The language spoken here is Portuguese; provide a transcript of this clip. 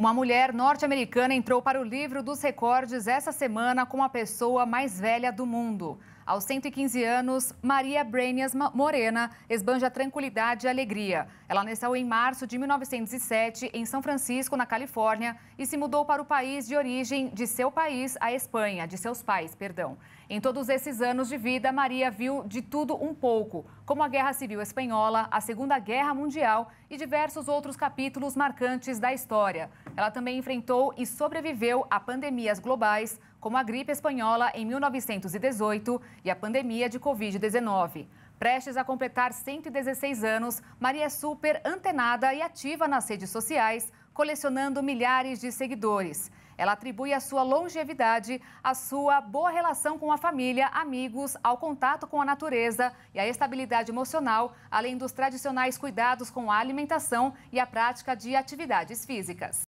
Uma mulher norte-americana entrou para o livro dos recordes essa semana como a pessoa mais velha do mundo. Aos 115 anos, Maria Brenias Morena esbanja tranquilidade e alegria. Ela nasceu em março de 1907 em São Francisco, na Califórnia, e se mudou para o país de origem de seu país, a Espanha, de seus pais, perdão. Em todos esses anos de vida, Maria viu de tudo um pouco, como a Guerra Civil Espanhola, a Segunda Guerra Mundial e diversos outros capítulos marcantes da história. Ela também enfrentou e sobreviveu a pandemias globais, como a gripe espanhola em 1918 e a pandemia de Covid-19. Prestes a completar 116 anos, Maria é super antenada e ativa nas redes sociais, colecionando milhares de seguidores. Ela atribui a sua longevidade à sua boa relação com a família, amigos, ao contato com a natureza e à estabilidade emocional, além dos tradicionais cuidados com a alimentação e a prática de atividades físicas.